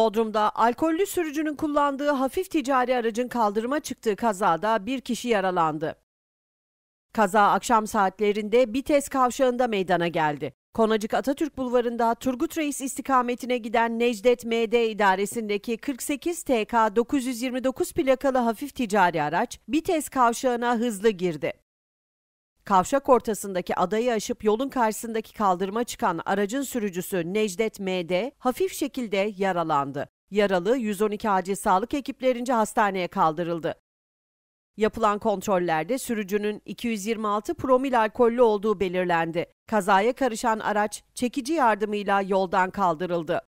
Bodrum'da alkollü sürücünün kullandığı hafif ticari aracın kaldırıma çıktığı kazada bir kişi yaralandı. Kaza akşam saatlerinde Bites kavşağında meydana geldi. Konacık Atatürk Bulvarı'nda Turgut Reis istikametine giden Necdet MD idaresindeki 48 TK 929 plakalı hafif ticari araç Bites kavşağına hızlı girdi. Kavşak ortasındaki adayı aşıp yolun karşısındaki kaldırıma çıkan aracın sürücüsü Necdet M.D. hafif şekilde yaralandı. Yaralı 112 acil sağlık ekiplerince hastaneye kaldırıldı. Yapılan kontrollerde sürücünün 226 promil alkollü olduğu belirlendi. Kazaya karışan araç çekici yardımıyla yoldan kaldırıldı.